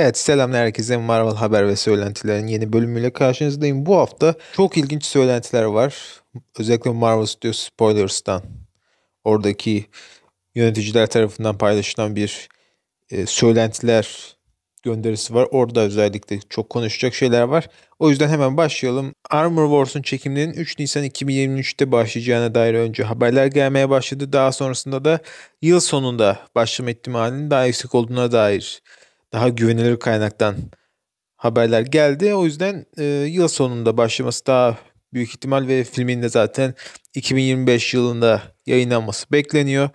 Evet selamlar herkese Marvel haber ve söylentilerin yeni bölümüyle karşınızdayım. Bu hafta çok ilginç söylentiler var. Özellikle Marvel Studios Spoilers'tan. Oradaki yöneticiler tarafından paylaşılan bir e, söylentiler gönderisi var. Orada özellikle çok konuşacak şeyler var. O yüzden hemen başlayalım. Armor Wars'un çekimlerinin 3 Nisan 2023'te başlayacağına dair önce haberler gelmeye başladı. Daha sonrasında da yıl sonunda başlama ihtimalinin daha yüksek olduğuna dair daha güvenilir kaynaktan haberler geldi. O yüzden e, yıl sonunda başlaması daha büyük ihtimal ve filmin de zaten 2025 yılında yayınlanması bekleniyor.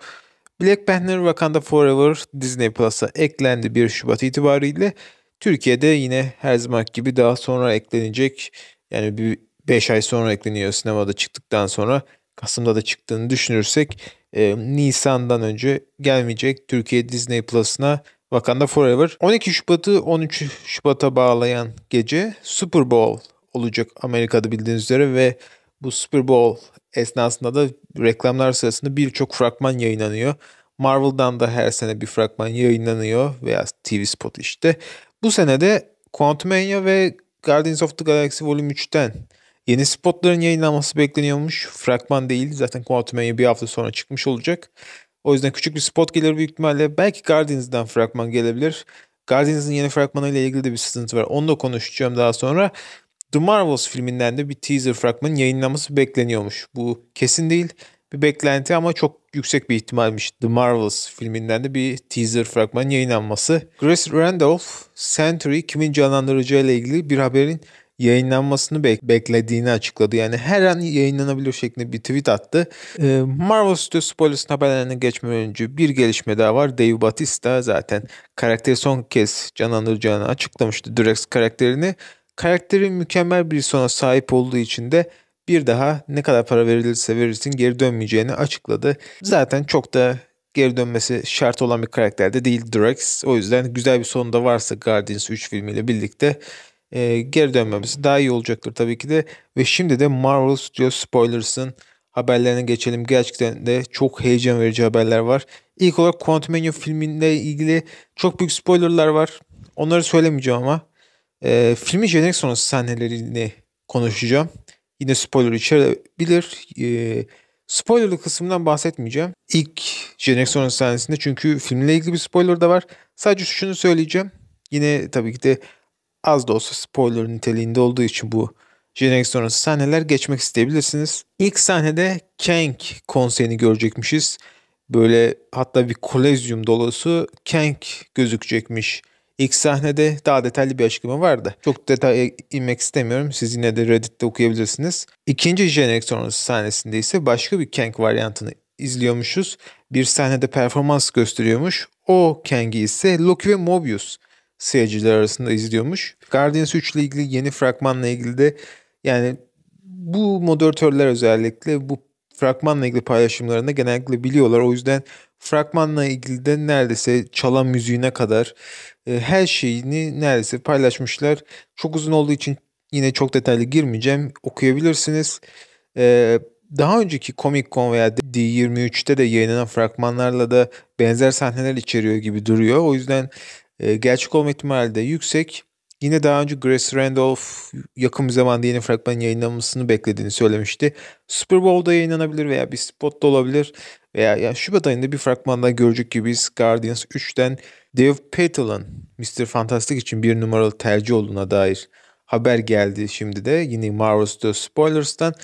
Black Panther Wakanda Forever Disney Plus'a eklendi 1 Şubat itibariyle. Türkiye'de yine her zaman gibi daha sonra eklenecek. Yani bir 5 ay sonra ekleniyor sinemada çıktıktan sonra. Kasım'da da çıktığını düşünürsek e, Nisan'dan önce gelmeyecek Türkiye Disney Plus'ına Wakanda Forever. 12 Şubat'ı 13 Şubat'a bağlayan gece Super Bowl olacak Amerika'da bildiğiniz üzere ve bu Super Bowl esnasında da reklamlar sırasında birçok fragman yayınlanıyor. Marvel'dan da her sene bir fragman yayınlanıyor veya TV spot işte. Bu sene de Quantumania ve Guardians of the Galaxy Volume 3'ten yeni spotların yayınlanması bekleniyormuş. Fragman değil zaten Quantumania bir hafta sonra çıkmış olacak. O yüzden küçük bir spot gelir büyük ihtimalle. Belki Guardians'dan fragman gelebilir. Guardians'ın yeni fragmanı ilgili de bir sıkıntı var. Onu da konuşacağım daha sonra. The Marvels filminden de bir teaser fragmanın yayınlaması bekleniyormuş. Bu kesin değil. Bir beklenti ama çok yüksek bir ihtimalmiş. The Marvels filminden de bir teaser fragmanın yayınlanması. Grace Randolph, Century kimin canlandıracağı ile ilgili bir haberin yayınlanmasını bek beklediğini açıkladı. Yani her an yayınlanabilir şeklinde bir tweet attı. Ee, Marvel Studios spoilers haberlerine geçmeden önce bir gelişme daha var. Dave Batista zaten karakteri son kez canlandıracağını açıklamıştı. Durex karakterini. Karakterin mükemmel bir sona sahip olduğu için de bir daha ne kadar para verilirse verilsin geri dönmeyeceğini açıkladı. Zaten çok da geri dönmesi şart olan bir karakter de değil Drax. O yüzden güzel bir sonu da varsa Guardians 3 filmiyle birlikte e, geri dönmemiz daha iyi olacaktır tabii ki de. Ve şimdi de Marvel Studios Spoilers'ın haberlerine geçelim. Gerçekten de çok heyecan verici haberler var. İlk olarak Quantumania filminle ilgili çok büyük spoilerlar var. Onları söylemeyeceğim ama e, filmin jenerik sonrası sahnelerini konuşacağım. Yine spoiler içerebilir. E, spoilerlı kısmından bahsetmeyeceğim. İlk jenerik sonrası sahnesinde çünkü filmle ilgili bir spoiler da var. Sadece şunu söyleyeceğim. Yine tabii ki de az da olsa spoiler niteliğinde olduğu için bu jenerik sonrası sahneler geçmek isteyebilirsiniz. İlk sahnede Kang konserini görecekmişiz. Böyle hatta bir kolezyum dolusu Kang gözükecekmiş. İlk sahnede daha detaylı bir açıklama vardı. Çok detaya inmek istemiyorum. Siz yine de Reddit'te okuyabilirsiniz. İkinci jenerik sonrası sahnesinde ise başka bir Kang varyantını izliyormuşuz. Bir sahnede performans gösteriyormuş. O Kang'i ise Loki ve Mobius seyirciler arasında izliyormuş. Guardians 3 ile ilgili yeni fragmanla ilgili de yani bu moderatörler özellikle bu fragmanla ilgili paylaşımlarını genellikle biliyorlar. O yüzden fragmanla ilgili de neredeyse çalan müziğine kadar e, her şeyini neredeyse paylaşmışlar. Çok uzun olduğu için yine çok detaylı girmeyeceğim. Okuyabilirsiniz. E, daha önceki Comic Con veya D23'te de yayınlanan fragmanlarla da benzer sahneler içeriyor gibi duruyor. O yüzden ee, gerçek olma ihtimali de yüksek. Yine daha önce Grace Randolph yakın bir zamanda yeni fragmanın yayınlanmasını beklediğini söylemişti. Super Bowl'da yayınlanabilir veya bir spotta olabilir veya yani Şubat ayında bir fragmanda görecek gibi biz Guardians 3'ten Dave Patel'ın Mr. Fantastic için bir numaralı tercih olduğuna dair haber geldi şimdi de. Yine Marvel Studios Spoilers'tan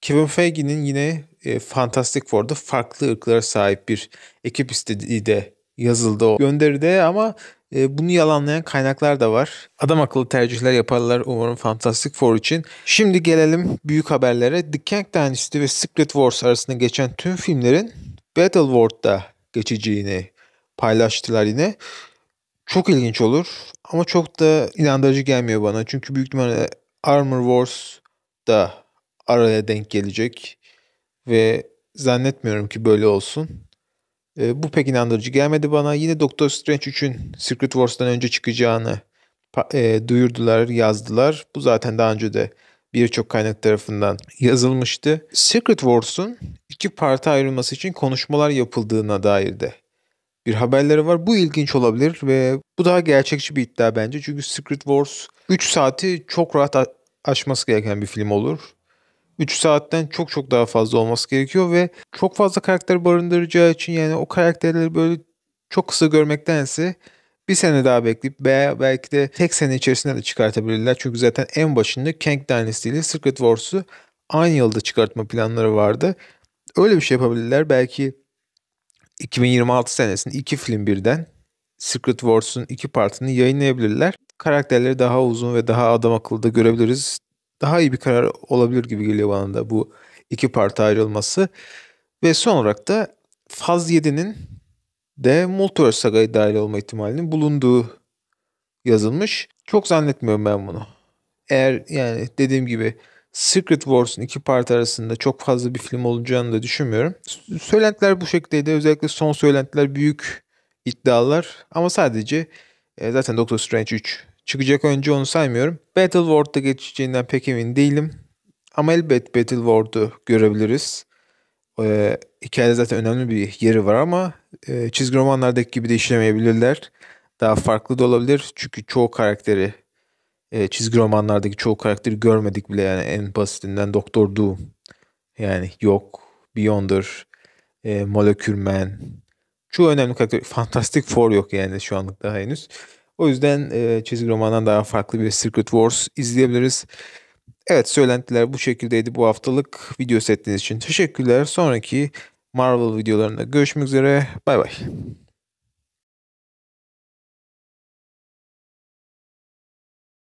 Kevin Feige'nin yine e, Fantastic Four'da farklı ırklara sahip bir ekip istediği de yazıldı o gönderide ama e, bunu yalanlayan kaynaklar da var. Adam akıllı tercihler yaparlar umarım Fantastic Four için. Şimdi gelelim büyük haberlere. The Kang Dynasty ve Secret Wars arasında geçen tüm filmlerin Battle World'da geçeceğini paylaştılar yine. Çok ilginç olur ama çok da inandırıcı gelmiyor bana. Çünkü büyük ihtimalle Armor Wars da araya denk gelecek ve zannetmiyorum ki böyle olsun. E, bu pek inandırıcı gelmedi bana. Yine Doctor Strange 3'ün Secret Wars'tan önce çıkacağını e, duyurdular, yazdılar. Bu zaten daha önce de birçok kaynak tarafından yazılmıştı. Secret Wars'un iki parti ayrılması için konuşmalar yapıldığına dair de bir haberleri var. Bu ilginç olabilir ve bu daha gerçekçi bir iddia bence. Çünkü Secret Wars 3 saati çok rahat aşması gereken bir film olur. 3 saatten çok çok daha fazla olması gerekiyor ve çok fazla karakter barındıracağı için yani o karakterleri böyle çok kısa görmektense bir sene daha bekleyip veya belki de tek sene içerisinde de çıkartabilirler. Çünkü zaten en başında Kang Dynasty ile Secret Wars'u aynı yılda çıkartma planları vardı. Öyle bir şey yapabilirler. Belki 2026 senesinde iki film birden Secret Wars'un iki partını yayınlayabilirler. Karakterleri daha uzun ve daha adam akıllı da görebiliriz daha iyi bir karar olabilir gibi geliyor bana da bu iki parti ayrılması. Ve son olarak da Faz 7'nin de Multiverse Saga'ya dahil olma ihtimalinin bulunduğu yazılmış. Çok zannetmiyorum ben bunu. Eğer yani dediğim gibi Secret Wars'un iki parti arasında çok fazla bir film olacağını da düşünmüyorum. Söylentiler bu şekildeydi. Özellikle son söylentiler büyük iddialar ama sadece e, zaten Doctor Strange 3 çıkacak önce onu saymıyorum. Battle Battleward'da geçeceğinden pek emin değilim. Ama elbet Battle Battleward'u görebiliriz. Ee, hikayede zaten önemli bir yeri var ama e, çizgi romanlardaki gibi de işlemeyebilirler. Daha farklı da olabilir. Çünkü çoğu karakteri e, çizgi romanlardaki çoğu karakteri görmedik bile yani en basitinden Doktor Doom yani yok Beyonder e, Molekülmen çoğu önemli karakter Fantastic Four yok yani şu anlık daha henüz o yüzden e, çizgi romandan daha farklı bir Secret Wars izleyebiliriz. Evet söylentiler bu şekildeydi bu haftalık. Video settiğiniz için teşekkürler. Sonraki Marvel videolarında görüşmek üzere. Bay bay.